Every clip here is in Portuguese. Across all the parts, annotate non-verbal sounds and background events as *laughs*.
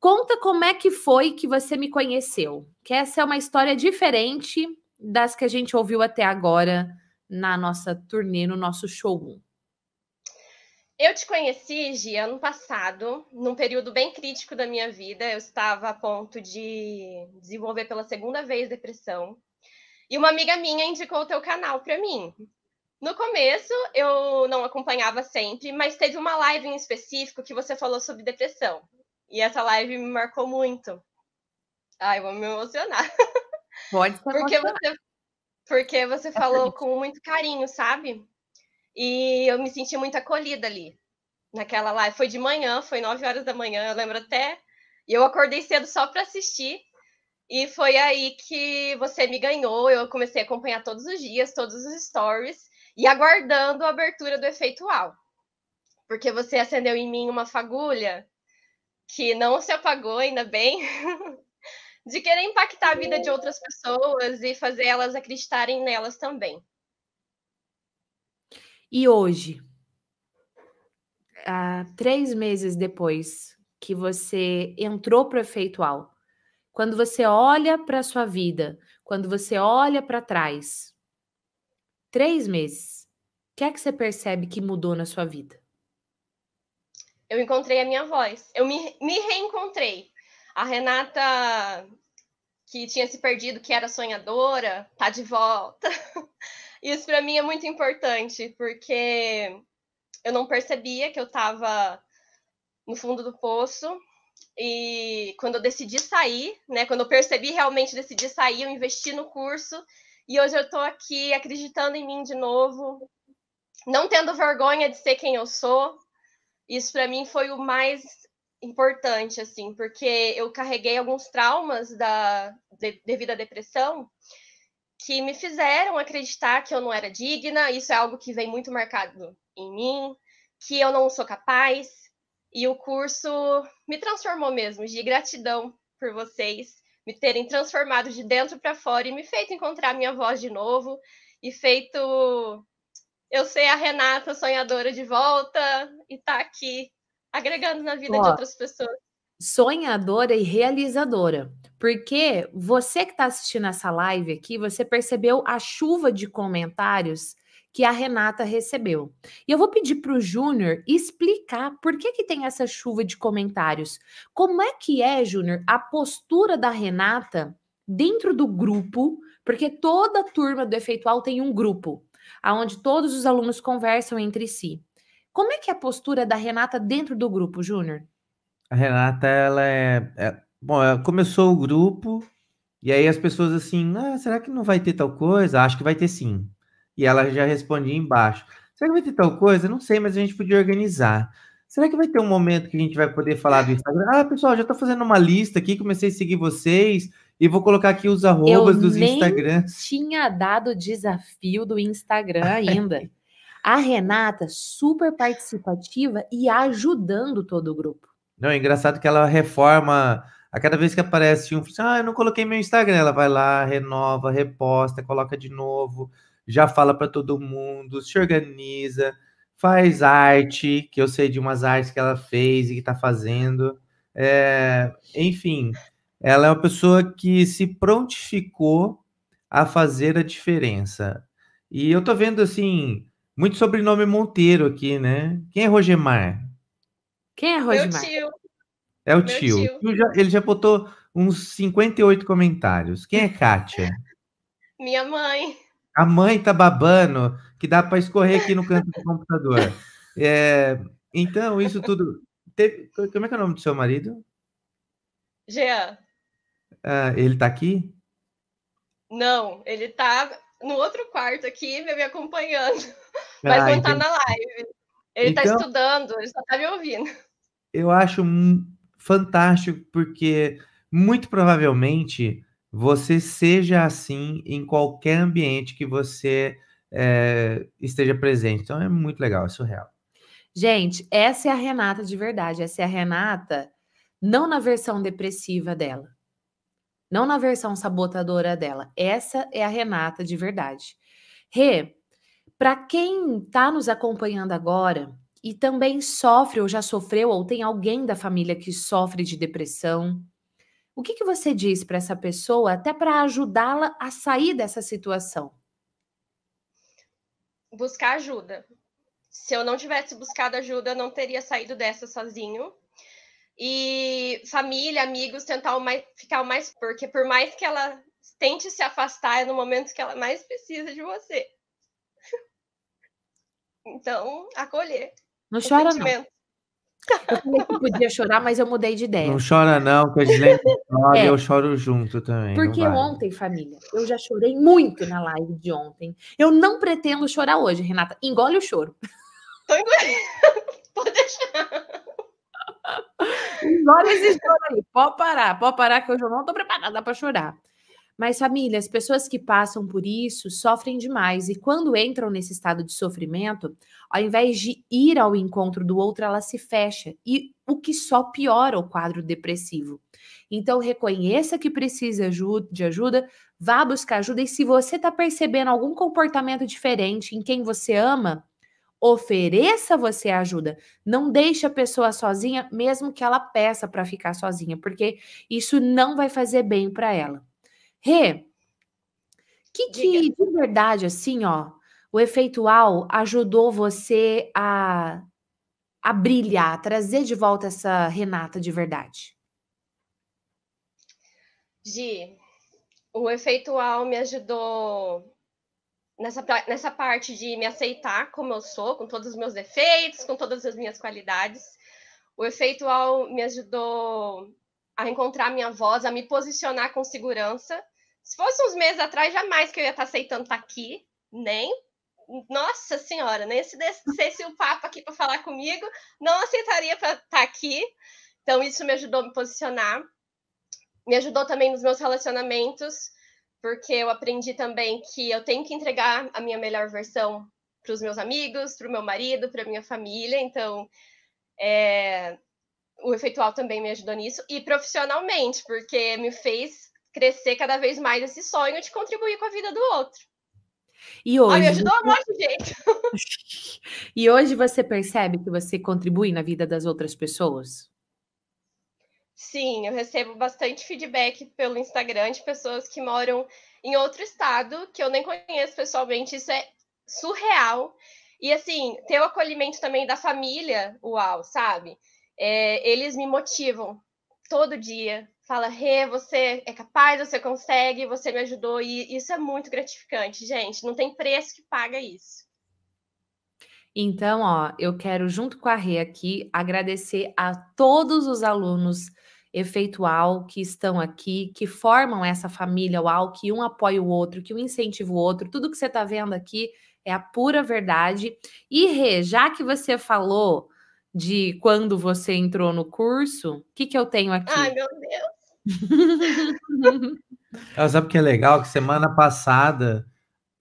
Conta como é que foi que você me conheceu. Que essa é uma história diferente das que a gente ouviu até agora na nossa turnê, no nosso show? Eu te conheci, Gi, ano passado, num período bem crítico da minha vida. Eu estava a ponto de desenvolver pela segunda vez depressão. E uma amiga minha indicou o teu canal para mim. No começo, eu não acompanhava sempre, mas teve uma live em específico que você falou sobre depressão. E essa live me marcou muito. Ai, eu vou me emocionar. Pode se porque você Porque você tá falou com muito carinho, sabe? E eu me senti muito acolhida ali, naquela live. Foi de manhã, foi 9 horas da manhã, eu lembro até. E eu acordei cedo só para assistir. E foi aí que você me ganhou. Eu comecei a acompanhar todos os dias, todos os stories, e aguardando a abertura do efeito Uau. Porque você acendeu em mim uma fagulha que não se apagou, ainda bem, *laughs* de querer impactar a vida de outras pessoas e fazer elas acreditarem nelas também. E hoje, há ah, três meses depois que você entrou para o efeitual, quando você olha para a sua vida, quando você olha para trás, três meses, o que é que você percebe que mudou na sua vida? eu encontrei a minha voz. Eu me, me reencontrei. A Renata, que tinha se perdido, que era sonhadora, tá de volta. *laughs* Isso para mim é muito importante, porque eu não percebia que eu estava no fundo do poço. E quando eu decidi sair, né, quando eu percebi realmente decidi sair, eu investi no curso e hoje eu estou aqui acreditando em mim de novo, não tendo vergonha de ser quem eu sou, isso para mim foi o mais importante, assim, porque eu carreguei alguns traumas da, de, devido à depressão que me fizeram acreditar que eu não era digna. Isso é algo que vem muito marcado em mim, que eu não sou capaz. E o curso me transformou mesmo, de gratidão por vocês me terem transformado de dentro para fora e me feito encontrar minha voz de novo e feito eu ser a Renata sonhadora de volta e estar tá aqui agregando na vida Ó, de outras pessoas. Sonhadora e realizadora. Porque você que está assistindo essa live aqui, você percebeu a chuva de comentários que a Renata recebeu. E eu vou pedir para o Júnior explicar por que, que tem essa chuva de comentários. Como é que é, Júnior, a postura da Renata dentro do grupo? Porque toda turma do Efeitual tem um grupo aonde todos os alunos conversam entre si. Como é que é a postura da Renata dentro do grupo, Júnior? A Renata, ela é, é, Bom, ela começou o grupo, e aí as pessoas assim, ah, será que não vai ter tal coisa? Acho que vai ter sim. E ela já respondia embaixo. Será que vai ter tal coisa? Não sei, mas a gente podia organizar. Será que vai ter um momento que a gente vai poder falar do Instagram? Ah, pessoal, já estou fazendo uma lista aqui, comecei a seguir vocês, e vou colocar aqui os arrobas eu dos nem Instagrams. Tinha dado o desafio do Instagram ainda. A Renata, super participativa e ajudando todo o grupo. Não, é engraçado que ela reforma. A cada vez que aparece um, assim, ah, eu não coloquei meu Instagram. Ela vai lá, renova, reposta, coloca de novo, já fala para todo mundo, se organiza, faz arte, que eu sei de umas artes que ela fez e que está fazendo. É, enfim, ela é uma pessoa que se prontificou a fazer a diferença. E eu tô vendo assim, muito sobrenome Monteiro aqui, né? Quem é Rogemar? Quem é Rogemar? Meu tio. É o Meu tio. tio. Ele, já, botou uns 58 comentários. Quem é Kátia? *laughs* Minha mãe. A mãe tá babando, que dá para escorrer aqui no canto do computador. *laughs* É, então, isso tudo. Teve, como é que é o nome do seu marido? Jean. Ah, ele tá aqui? Não, ele tá no outro quarto aqui, me acompanhando, ah, mas ah, não tá na live. Ele tá então, tá estudando, ele só tá me ouvindo. Eu acho fantástico, porque muito provavelmente você seja assim em qualquer ambiente que você é, esteja presente. Então é muito legal, é surreal. Gente, essa é a Renata de verdade. Essa é a Renata, não na versão depressiva dela. Não na versão sabotadora dela. Essa é a Renata de verdade. Rê, para quem está nos acompanhando agora e também sofre ou já sofreu ou tem alguém da família que sofre de depressão, o que, que você diz para essa pessoa, até para ajudá-la a sair dessa situação? Buscar ajuda. Se eu não tivesse buscado ajuda, eu não teria saído dessa sozinho. E família, amigos, tentar o mais, ficar o mais. Porque por mais que ela tente se afastar, é no momento que ela mais precisa de você. *laughs* Então, acolher. Não chora, sentimento. não. Eu que podia chorar, mas eu mudei de ideia. Não chora, não, que a Gislene chora *laughs* é. eu choro junto também. Porque ontem, família, eu já chorei muito na live de ontem. Eu não pretendo chorar hoje, Renata. Engole o choro. Tô engolindo. *laughs* Pode deixar. *laughs* Olha Pode parar, pode parar, que eu eu não estou preparada para chorar. Mas, família, as pessoas que passam por isso sofrem demais. E quando entram nesse estado de sofrimento, ao invés de ir ao encontro do outro, ela se fecha. E o que só piora o quadro depressivo. Então, reconheça que precisa de ajuda, vá buscar ajuda. E se você está percebendo algum comportamento diferente em quem você ama, ofereça você ajuda. Não deixe a pessoa sozinha, mesmo que ela peça para ficar sozinha, porque isso não vai fazer bem para ela. Rê, que que de verdade assim, ó, o efeitual ajudou você a a brilhar, a trazer de volta essa Renata de verdade? Gi, o efeitual me ajudou nessa, nessa parte de me aceitar como eu sou, com todos os meus defeitos, com todas as minhas qualidades. O efeito al me ajudou a encontrar minha voz, a me posicionar com segurança. Se fosse uns meses atrás, jamais que eu ia estar aceitando estar aqui, nem. Nossa Senhora, nem se descesse o papo aqui para falar comigo, não aceitaria para estar aqui. Então, isso me ajudou a me posicionar. Me ajudou também nos meus relacionamentos porque eu aprendi também que eu tenho que entregar a minha melhor versão para os meus amigos, para o meu marido, para minha família. Então, é, o efeitual também me ajudou nisso e profissionalmente, porque me fez crescer cada vez mais esse sonho de contribuir com a vida do outro. E hoje. Ah, me ajudou a monte de jeito. *laughs* e hoje você percebe que você contribui na vida das outras pessoas? Sim, eu recebo bastante feedback pelo Instagram de pessoas que moram em outro estado, que eu nem conheço pessoalmente, isso é surreal. E assim, ter o acolhimento também da família, uau, sabe? É, eles me motivam todo dia. Fala, Rê, hey, você é capaz, você consegue, você me ajudou. E isso é muito gratificante, gente. Não tem preço que paga isso. Então, ó, eu quero, junto com a Rê aqui, agradecer a todos os alunos efeito que estão aqui, que formam essa família UAL, que um apoia o outro, que um incentiva o outro. Tudo que você está vendo aqui é a pura verdade. E, Rê, já que você falou de quando você entrou no curso, o que, que eu tenho aqui? Ai, meu Deus! *laughs* Ela sabe que é legal? Que semana passada,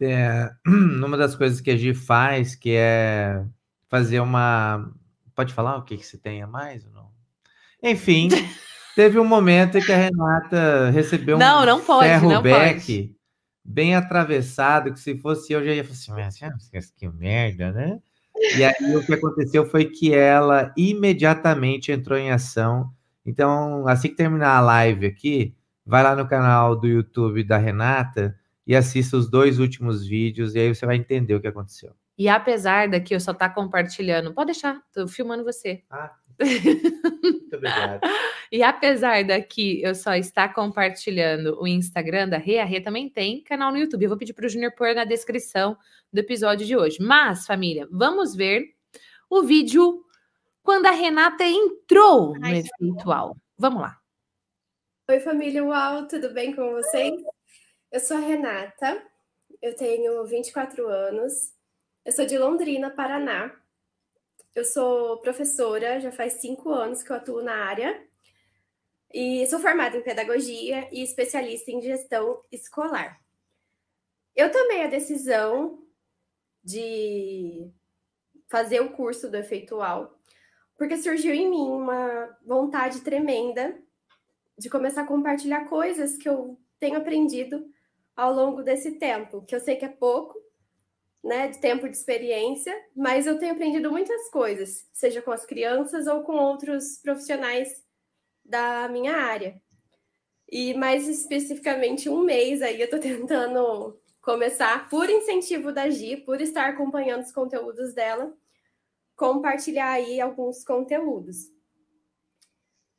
é, *clears throat* uma das coisas que a Gi faz, que é fazer uma... Pode falar o que, que você tem a mais ou não? Enfim... *laughs* Teve um momento em que a Renata recebeu um não pode, ferro não back pode. bem atravessado, que se fosse eu já ia falar assim, mas ah, que merda, né? *laughs* E aí o que aconteceu foi que ela imediatamente entrou em ação. Então, assim que terminar a live aqui, vai lá no canal do YouTube da Renata e assista os dois últimos vídeos e aí você vai entender o que aconteceu. E apesar daqui eu só estar tá compartilhando, pode deixar, tô filmando você. Ah, *laughs* Muito e apesar daqui eu só estar compartilhando o Instagram da Rê, a Rê também tem canal no YouTube. Eu vou pedir para o Junior pôr na descrição do episódio de hoje. Mas, família, vamos ver o vídeo quando a Renata entrou Ai, no Espiritual. Vamos lá. Oi, família UAU, tudo bem com vocês? Eu sou a Renata, eu tenho 24 anos, eu sou de Londrina, Paraná. Eu sou professora, já faz cinco anos que eu atuo na área. E sou formada em pedagogia e especialista em gestão escolar. Eu tomei a decisão de fazer o curso do efeitual, porque surgiu em mim uma vontade tremenda de começar a compartilhar coisas que eu tenho aprendido ao longo desse tempo, que eu sei que é pouco, né, de tempo de experiência, mas eu tenho aprendido muitas coisas, seja com as crianças ou com outros profissionais da minha área. E mais especificamente um mês aí eu estou *laughs* tentando começar por incentivo da Gi, por estar acompanhando os conteúdos dela, compartilhar aí alguns conteúdos.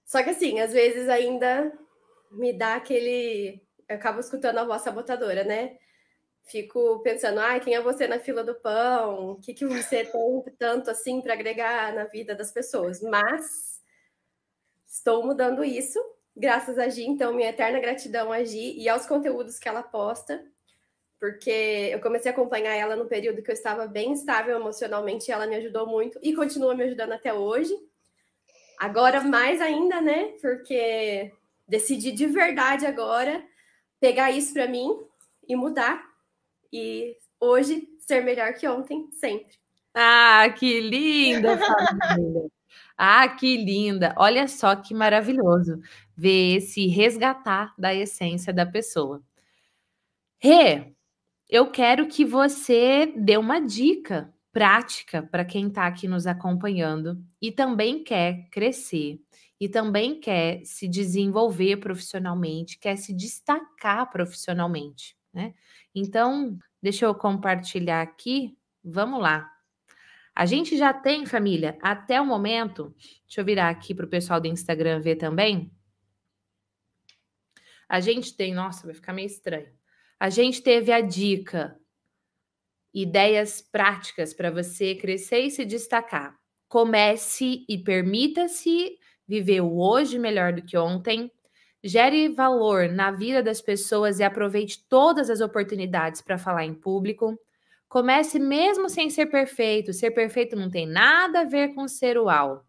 Só que assim, às vezes ainda me dá aquele, eu acabo escutando a voz sabotadora, né? fico pensando, ah, quem é você na fila do pão? O que, que você *laughs* tem tanto assim para agregar na vida das pessoas? Mas estou mudando isso, graças a Gi, então minha eterna gratidão a Gi e aos conteúdos que ela posta, porque eu comecei a acompanhar ela no período que eu estava bem estável emocionalmente, ela me ajudou muito e continua me ajudando até hoje. Agora mais ainda, né? Porque decidi de verdade agora pegar isso para mim e mudar e hoje, ser melhor que ontem, sempre. Ah, que linda, família! ah, que linda! Olha só que maravilhoso ver esse resgatar da essência da pessoa. Rê, eu quero que você dê uma dica prática para quem está aqui nos acompanhando e também quer crescer e também quer se desenvolver profissionalmente, quer se destacar profissionalmente, né? Então, deixa eu compartilhar aqui. Vamos lá. A gente já tem, família, até o momento. Deixa eu virar aqui para o pessoal do Instagram ver também. A gente tem, nossa, vai ficar meio estranho. A gente teve a dica, ideias práticas para você crescer e se destacar. Comece e permita-se viver o hoje melhor do que ontem Gere valor na vida das pessoas e aproveite todas as oportunidades para falar em público. Comece mesmo sem ser perfeito. Ser perfeito não tem nada a ver com ser uau.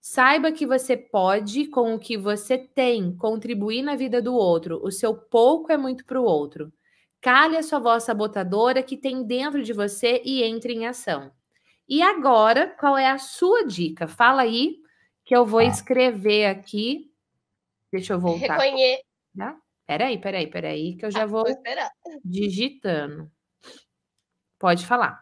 Saiba que você pode, com o que você tem, contribuir na vida do outro. O seu pouco é muito para o outro. Cale a sua voz sabotadora que tem dentro de você e entre em ação. E agora, qual é a sua dica? Fala aí que eu vou tá. escrever aqui Deixa eu voltar. Reconhe... Tá? Peraí, peraí, peraí, que eu já ah, vou, vou digitando. Pode falar.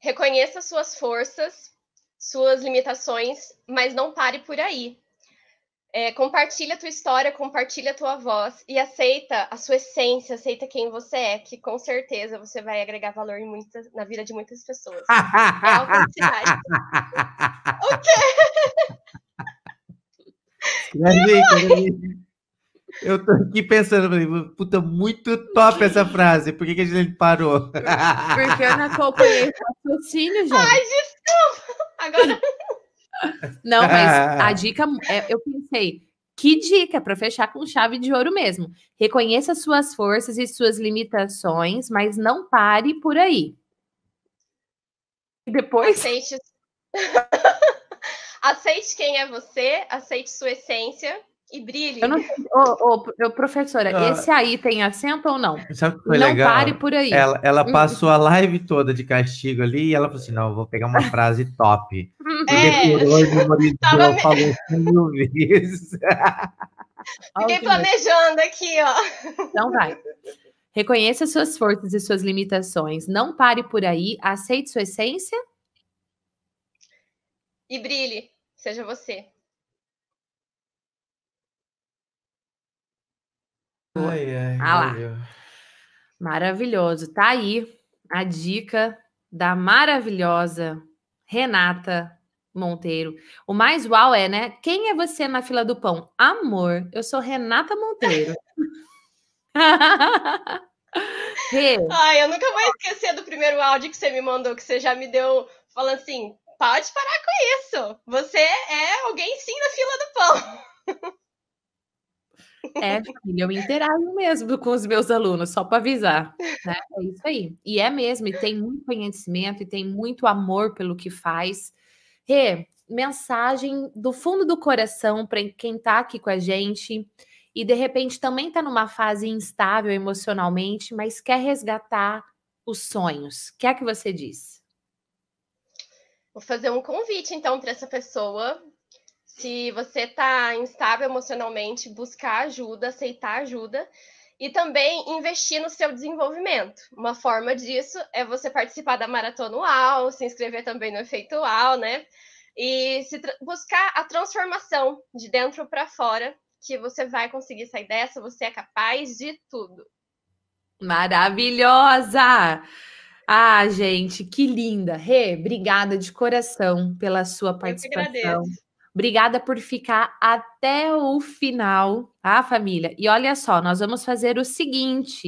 Reconheça suas forças, suas limitações, mas não pare por aí. É, compartilha a tua história, compartilha a tua voz e aceita a sua essência, aceita quem você é, que com certeza você vai agregar valor muita, na vida de muitas pessoas. é *laughs* autenticidade. *laughs* o quê? Eu tô aqui pensando, puta, muito top essa frase. Por que, que a gente parou? Porque eu não acompanhei o raciocínio, gente. Ai, desculpa! Agora. Não, mas ah. a dica, é, eu pensei, que dica para fechar com chave de ouro mesmo. Reconheça suas forças e suas limitações, mas não pare por aí. E depois. Aceite quem é você, aceite sua essência e brilhe. Eu não sei, oh, oh, professora, ah. esse aí tem acento ou não? Sabe que foi não legal? pare por aí. Ela, ela hum. passou a live toda de castigo ali e ela falou assim: não, vou pegar uma *laughs* frase top. Uhum. é. E falou *laughs* vezes. Fiquei planejando aqui, ó. Então vai. Reconheça suas forças e suas limitações. Não pare por aí. Aceite sua essência. E brilhe. Seja você. Ai, ai, ah Maravilhoso. Tá aí a dica da maravilhosa Renata Monteiro. O mais uau é, né? Quem é você na fila do pão? Amor, eu sou Renata Monteiro. *laughs* Ai, eu nunca vou esquecer do primeiro áudio que você me mandou, que você já me deu falando assim: pode parar com isso. Você é alguém sim na fila do pão. É, eu eu interajo mesmo com os meus alunos, só para avisar. Né? É isso aí. E é mesmo, e tem muito conhecimento, e tem muito amor pelo que faz. Rê, mensagem do fundo do coração para quem está aqui com a gente e de repente também está numa fase instável emocionalmente, mas quer resgatar os sonhos. O que é que você diz? Vou fazer um convite, então, para essa pessoa. Se você está instável emocionalmente, buscar ajuda, aceitar ajuda e também investir no seu desenvolvimento. Uma forma disso é você participar da maratona UAL, se inscrever também no efeito UAL, né? E se buscar a transformação de dentro para fora, que você vai conseguir sair dessa, você é capaz de tudo. Maravilhosa! Ah, gente, que linda. Rê, obrigada de coração pela sua participação. Obrigada por ficar até o final, tá, família? E olha só, nós vamos fazer o seguinte.